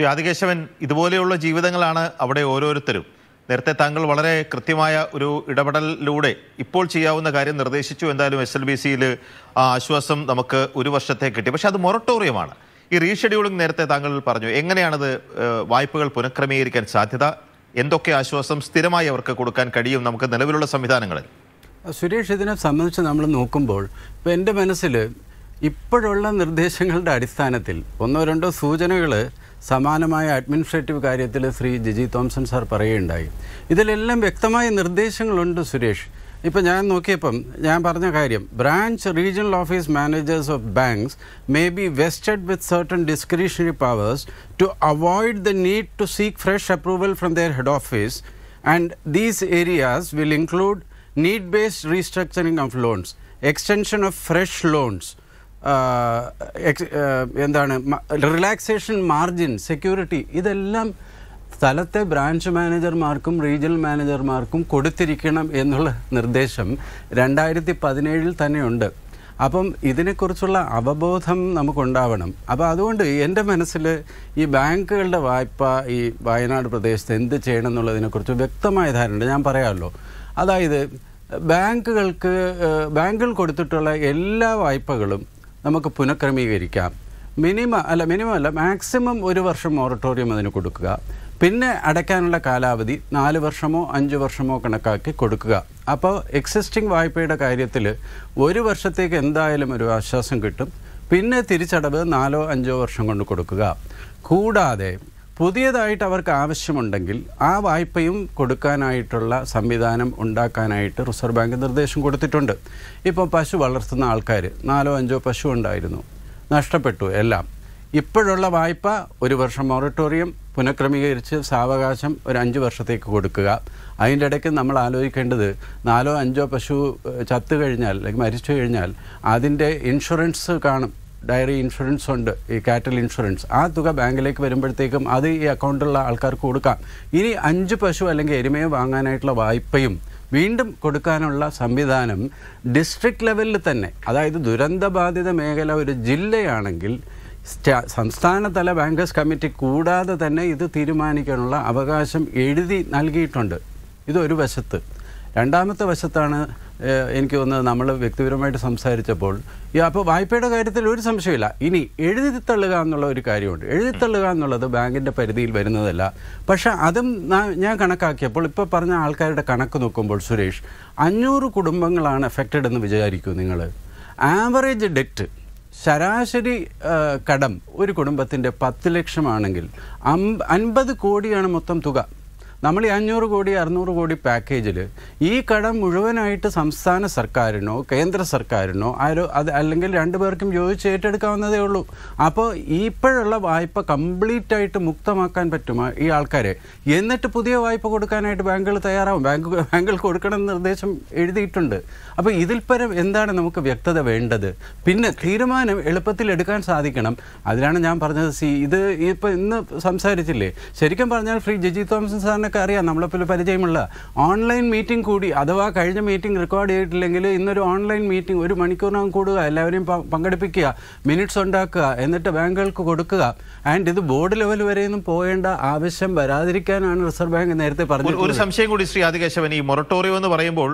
ശ്രീ ആദികേശവൻ ഇതുപോലെയുള്ള ജീവിതങ്ങളാണ് അവിടെ ഓരോരുത്തരും നേരത്തെ താങ്കൾ വളരെ കൃത്യമായ ഒരു ഇടപെടലിലൂടെ ഇപ്പോൾ ചെയ്യാവുന്ന കാര്യം നിർദ്ദേശിച്ചു എന്തായാലും എസ് എൽ ബി സിയിൽ ആ ആശ്വാസം നമുക്ക് ഒരു വർഷത്തെ കിട്ടി പക്ഷേ അത് മൊറട്ടോറിയമാണ് ഈ റീഷെഡ്യൂളിംഗ് നേരത്തെ താങ്കൾ പറഞ്ഞു എങ്ങനെയാണത് വായ്പകൾ പുനഃക്രമീകരിക്കാൻ സാധ്യത എന്തൊക്കെ ആശ്വാസം സ്ഥിരമായി അവർക്ക് കൊടുക്കാൻ കഴിയും നമുക്ക് നിലവിലുള്ള സംവിധാനങ്ങളിൽ സുരേഷ് ഇതിനെ സംബന്ധിച്ച് നമ്മൾ നോക്കുമ്പോൾ ഇപ്പോൾ എൻ്റെ മനസ്സിൽ ഇപ്പോഴുള്ള നിർദ്ദേശങ്ങളുടെ അടിസ്ഥാനത്തിൽ ഒന്നോ രണ്ടോ സൂചനകൾ സമാനമായ അഡ്മിനിസ്ട്രേറ്റീവ് കാര്യത്തിൽ ശ്രീ ജിജി തോംസൺ സാർ പറയുകയുണ്ടായി ഇതിലെല്ലാം വ്യക്തമായ നിർദ്ദേശങ്ങളുണ്ട് സുരേഷ് ഇപ്പോൾ ഞാൻ നോക്കിയപ്പം ഞാൻ പറഞ്ഞ കാര്യം branch regional office managers of banks may be vested with certain discretionary powers to avoid the need to seek fresh approval from their head office and these areas will include need based restructuring of loans extension of fresh loans എന്താണ് relaxation margin security ഇതെല്ലാം സ്ഥലത്തെ branch മാനേജർമാർക്കും regional മാനേജർമാർക്കും കൊടുത്തിരിക്കണം എന്നുള്ള നിർദ്ദേശം രണ്ടായിരത്തി പതിനേഴിൽ തന്നെയുണ്ട് അപ്പം ഇതിനെക്കുറിച്ചുള്ള അവബോധം നമുക്കുണ്ടാവണം അപ്പോൾ അതുകൊണ്ട് എൻ്റെ മനസ്സിൽ ഈ ബാങ്കുകളുടെ വായ്പ ഈ വയനാട് പ്രദേശത്ത് എന്ത് ചെയ്യണം എന്നുള്ളതിനെക്കുറിച്ച് വ്യക്തമായ ധാരണ ഞാൻ പറയാമല്ലോ അതായത് ബാങ്കുകൾക്ക് ബാങ്കുകൾ കൊടുത്തിട്ടുള്ള എല്ലാ വായ്പകളും നമുക്ക് പുനഃക്രമീകരിക്കാം മിനിമം അല്ല മിനിമം അല്ല മാക്സിമം ഒരു വർഷം മൊറട്ടോറിയം അതിന് കൊടുക്കുക പിന്നെ അടയ്ക്കാനുള്ള കാലാവധി നാല് വർഷമോ അഞ്ച് വർഷമോ കണക്കാക്കി കൊടുക്കുക അപ്പോൾ എക്സിസ്റ്റിംഗ് വായ്പയുടെ കാര്യത്തിൽ ഒരു വർഷത്തേക്ക് എന്തായാലും ഒരു ആശ്വാസം കിട്ടും പിന്നെ തിരിച്ചടവ് നാലോ അഞ്ചോ വർഷം കൊണ്ട് കൊടുക്കുക കൂടാതെ പുതിയതായിട്ട് അവർക്ക് ആവശ്യമുണ്ടെങ്കിൽ ആ വായ്പയും കൊടുക്കാനായിട്ടുള്ള സംവിധാനം ഉണ്ടാക്കാനായിട്ട് റിസർവ് ബാങ്ക് നിർദ്ദേശം കൊടുത്തിട്ടുണ്ട് ഇപ്പോൾ പശു വളർത്തുന്ന ആൾക്കാർ നാലോ അഞ്ചോ പശു ഉണ്ടായിരുന്നു നഷ്ടപ്പെട്ടു എല്ലാം ഇപ്പോഴുള്ള വായ്പ ഒരു വർഷം മൊറട്ടോറിയം പുനഃക്രമീകരിച്ച് സാവകാശം ഒരു അഞ്ച് വർഷത്തേക്ക് കൊടുക്കുക അതിൻ്റെ ഇടയ്ക്ക് നമ്മൾ ആലോചിക്കേണ്ടത് നാലോ അഞ്ചോ പശു ചത്തു കഴിഞ്ഞാൽ അല്ലെങ്കിൽ മരിച്ചു കഴിഞ്ഞാൽ അതിൻ്റെ ഇൻഷുറൻസ് കാണും ഡയറി ഇൻഷുറൻസ് ഉണ്ട് ഈ കാറ്റൽ ഇൻഷുറൻസ് ആ തുക ബാങ്കിലേക്ക് വരുമ്പോഴത്തേക്കും അത് ഈ അക്കൗണ്ടിലുള്ള ആൾക്കാർക്ക് കൊടുക്കാം ഇനി അഞ്ച് പശു അല്ലെങ്കിൽ എരുമയെ വാങ്ങാനായിട്ടുള്ള വായ്പയും വീണ്ടും കൊടുക്കാനുള്ള സംവിധാനം ഡിസ്ട്രിക്ട് ലെവലിൽ തന്നെ അതായത് ദുരന്തബാധിത മേഖല ഒരു ജില്ലയാണെങ്കിൽ സംസ്ഥാനതല ബാങ്കേഴ്സ് കമ്മിറ്റി കൂടാതെ തന്നെ ഇത് തീരുമാനിക്കാനുള്ള അവകാശം എഴുതി നൽകിയിട്ടുണ്ട് ഇതൊരു വശത്ത് രണ്ടാമത്തെ വശത്താണ് എനിക്ക് തോന്നുന്നത് നമ്മൾ വ്യക്തിപരമായിട്ട് സംസാരിച്ചപ്പോൾ അപ്പോൾ വായ്പയുടെ കാര്യത്തിൽ ഒരു സംശയമില്ല ഇനി എഴുതി തള്ളുക എന്നുള്ള ഒരു കാര്യമുണ്ട് എഴുതി തള്ളുക എന്നുള്ളത് ബാങ്കിൻ്റെ പരിധിയിൽ വരുന്നതല്ല പക്ഷേ അതും ഞാൻ കണക്കാക്കിയപ്പോൾ ഇപ്പോൾ പറഞ്ഞ ആൾക്കാരുടെ കണക്ക് നോക്കുമ്പോൾ സുരേഷ് അഞ്ഞൂറ് കുടുംബങ്ങളാണ് എഫക്റ്റഡ് എന്ന് വിചാരിക്കൂ നിങ്ങൾ ആവറേജ് ഡെറ്റ് ശരാശരി കടം ഒരു കുടുംബത്തിൻ്റെ പത്ത് ലക്ഷമാണെങ്കിൽ അൻപത് കോടിയാണ് മൊത്തം തുക നമ്മൾ ഈ അഞ്ഞൂറ് കോടി അറുന്നൂറ് കോടി പാക്കേജിൽ ഈ കടം മുഴുവനായിട്ട് സംസ്ഥാന സർക്കാരിനോ കേന്ദ്ര സർക്കാരിനോ ആരോ അത് അല്ലെങ്കിൽ രണ്ടുപേർക്കും യോജിച്ച് ഏറ്റെടുക്കാവുന്നതേ ഉള്ളൂ അപ്പോൾ ഇപ്പോഴുള്ള വായ്പ കംപ്ലീറ്റ് ആയിട്ട് മുക്തമാക്കാൻ പറ്റുമോ ഈ ആൾക്കാരെ എന്നിട്ട് പുതിയ വായ്പ കൊടുക്കാനായിട്ട് ബാങ്കുകൾ തയ്യാറാവും ബാങ്ക് ബാങ്കുകൾ കൊടുക്കണമെന്ന് നിർദ്ദേശം എഴുതിയിട്ടുണ്ട് അപ്പോൾ ഇതിൽ പരം എന്താണ് നമുക്ക് വ്യക്തത വേണ്ടത് പിന്നെ തീരുമാനം എളുപ്പത്തിൽ എടുക്കാൻ സാധിക്കണം അതിനാണ് ഞാൻ പറഞ്ഞത് സി ഇത് ഇപ്പം ഇന്ന് സംസാരിച്ചില്ലേ ശരിക്കും പറഞ്ഞാൽ ഫ്രീ ജിജി തോമസൻ സാറിനെ നിനക്ക് അറിയാം നമ്മളെപ്പോലെ പരിചയമുള്ള ഓൺലൈൻ മീറ്റിംഗ് കൂടി അഥവാ കഴിഞ്ഞ മീറ്റിംഗ് റെക്കോർഡ് ചെയ്തിട്ടില്ലെങ്കിൽ ഇന്നൊരു ഓൺലൈൻ മീറ്റിംഗ് ഒരു മണിക്കൂറിനകം കൂടുക എല്ലാവരെയും പങ്കെടുപ്പിക്കുക മിനിറ്റ്സ് ഉണ്ടാക്കുക എന്നിട്ട് ബാങ്കുകൾക്ക് കൊടുക്കുക ആൻഡ് ഇത് ബോർഡ് ലെവൽ വരെയൊന്നും പോകേണ്ട ആവശ്യം വരാതിരിക്കാനാണ് റിസർവ് ബാങ്ക് നേരത്തെ പറഞ്ഞത് ഒരു സംശയം കൂടി ശ്രീ ആദികേശവൻ ഈ മൊറട്ടോറിയം എന്ന് പറയുമ്പോൾ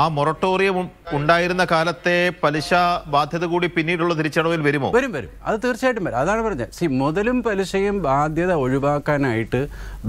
ആ മൊറട്ടോറിയം ഉണ്ടായിരുന്ന കാലത്തെ പലിശ ബാധ്യത കൂടി പിന്നീടുള്ള തിരിച്ചടവിൽ വരുമോ വരും വരും അത് തീർച്ചയായിട്ടും വരും അതാണ് പറഞ്ഞത് സി മുതലും പലിശയും ബാധ്യത ഒഴിവാക്കാനായിട്ട്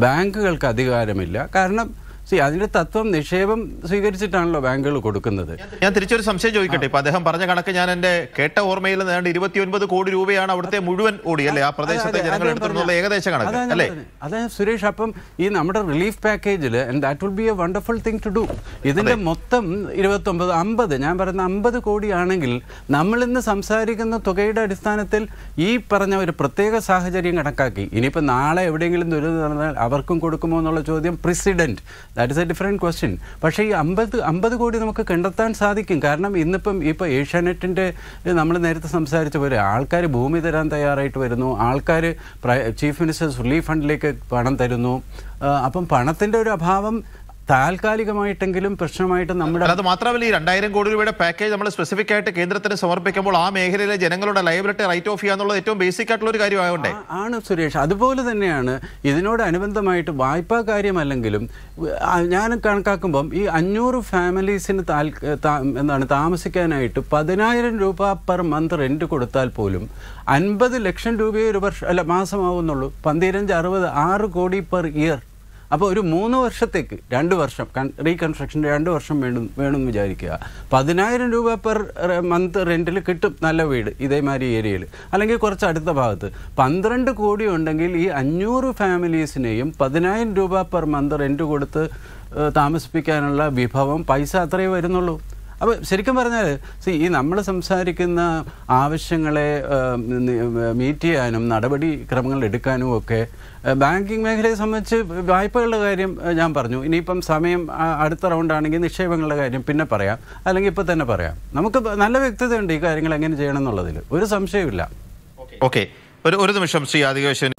ബാങ്കുകൾക്ക് അധികാരമില്ല കാരണം സീ അതിന്റെ തത്വം നിക്ഷേപം സ്വീകരിച്ചിട്ടാണല്ലോ ബാങ്കുകൾ കൊടുക്കുന്നത് ഞാൻ തിരിച്ചൊരു സംശയം ചോദിക്കട്ടെ ഇപ്പൊ അദ്ദേഹം പറഞ്ഞ കണക്ക് ഞാൻ എന്റെ കേട്ട ഓർമ്മയിൽ നിന്നാണ്ട് ഇരുപത്തിയൊൻപത് കോടി രൂപയാണ് അവിടുത്തെ മുഴുവൻ ഓടി അല്ലേ ആ പ്രദേശത്തെ ജനങ്ങൾ എടുത്തിട്ടുള്ള ഏകദേശ കണക്ക് അല്ലേ അതെ സുരേഷ് അപ്പം ഈ നമ്മുടെ റിലീഫ് പാക്കേജിൽ that will be a wonderful thing to do ഇതിന്റെ മൊത്തം ഇരുപത്തൊമ്പത് അമ്പത് ഞാൻ പറയുന്ന അമ്പത് കോടിയാണെങ്കിൽ നമ്മൾ ഇന്ന് സംസാരിക്കുന്ന തുകയുടെ അടിസ്ഥാനത്തിൽ ഈ പറഞ്ഞ ഒരു പ്രത്യേക സാഹചര്യം കണക്കാക്കി ഇനിയിപ്പോൾ നാളെ എവിടെയെങ്കിലും ദുരിതം നടന്നാൽ അവർക്കും കൊടുക്കുമോ എന്നുള്ള ചോദ്യം president that is a different question പക്ഷേ ഈ അമ്പത് അമ്പത് കോടി നമുക്ക് കണ്ടെത്താൻ സാധിക്കും കാരണം ഇന്നിപ്പം ഇപ്പോൾ ഏഷ്യാനെറ്റിൻ്റെ നമ്മൾ നേരത്തെ സംസാരിച്ച പോലെ ആൾക്കാർ ഭൂമി തരാൻ തയ്യാറായിട്ട് വരുന്നു ആൾക്കാർ ചീഫ് മിനിസ്റ്റേഴ്സ് റിലീഫ് ഫണ്ടിലേക്ക് പണം തരുന്നു അപ്പം പണത്തിൻ്റെ ഒരു അഭാവം താൽക്കാലികമായിട്ടെങ്കിലും പ്രശ്നമായിട്ട് നമ്മുടെ അത് മാത്രമല്ല ഈ രണ്ടായിരം കോടി രൂപയുടെ പാക്കേജ് നമ്മൾ സ്പെസിഫിക് ആയിട്ട് കേന്ദ്രത്തിന് സമർപ്പിക്കുമ്പോൾ ആ മേഖലയിലെ ജനങ്ങളുടെ ലൈബിലിറ്റി റൈറ്റ് ഓഫ് ചെയ്യാന്നുള്ള ഏറ്റവും ബേസിക് ആയിട്ടുള്ള ഒരു കാര്യമായോണ്ടേ ആണ് സുരേഷ് അതുപോലെ തന്നെയാണ് ഇതിനോടനുബന്ധമായിട്ട് വായ്പാ കാര്യമല്ലെങ്കിലും ഞാൻ കണക്കാക്കുമ്പം ഈ അഞ്ഞൂറ് ഫാമിലീസിന് എന്താണ് താമസിക്കാനായിട്ട് പതിനായിരം രൂപ പെർ മന്ത് റെന്റ് കൊടുത്താൽ പോലും അൻപത് ലക്ഷം രൂപയെ ഒരു വർഷം അല്ല മാസമാവുന്നുള്ളൂ പന്തിരഞ്ച് അറുപത് ആറ് കോടി പെർ ഇയർ അപ്പോൾ ഒരു മൂന്ന് വർഷത്തേക്ക് രണ്ട് വർഷം റീകൺസ്ട്രക്ഷൻ്റെ രണ്ട് വർഷം വേണം വേണമെന്ന് വിചാരിക്കുക പതിനായിരം രൂപ പെർ മന്ത് റെൻറ്റിൽ കിട്ടും നല്ല വീട് ഇതേമാതിരി ഏരിയയിൽ അല്ലെങ്കിൽ കുറച്ച് അടുത്ത ഭാഗത്ത് പന്ത്രണ്ട് കോടി ഉണ്ടെങ്കിൽ ഈ അഞ്ഞൂറ് ഫാമിലീസിനെയും പതിനായിരം രൂപ പെർ മന്ത് റെൻറ്റ് കൊടുത്ത് താമസിപ്പിക്കാനുള്ള വിഭവം പൈസ അത്രയേ വരുന്നുള്ളൂ അപ്പോൾ ശരിക്കും പറഞ്ഞാൽ ഈ നമ്മൾ സംസാരിക്കുന്ന ആവശ്യങ്ങളെ മീറ്റ് ചെയ്യാനും നടപടിക്രമങ്ങൾ എടുക്കാനും ഒക്കെ ബാങ്കിങ് മേഖലയെ സംബന്ധിച്ച് വായ്പകളുടെ കാര്യം ഞാൻ പറഞ്ഞു ഇനിയിപ്പം സമയം അടുത്ത റൗണ്ടാണെങ്കിൽ നിക്ഷേപങ്ങളുടെ കാര്യം പിന്നെ പറയാം അല്ലെങ്കിൽ ഇപ്പം തന്നെ പറയാം നമുക്ക് നല്ല വ്യക്തതയുണ്ട് ഈ കാര്യങ്ങൾ എങ്ങനെ ചെയ്യണം എന്നുള്ളതിൽ ഒരു സംശയമില്ല ഓക്കെ ഒരു ഒരു നിമിഷം ശ്രീ ആദികേശ്വൻ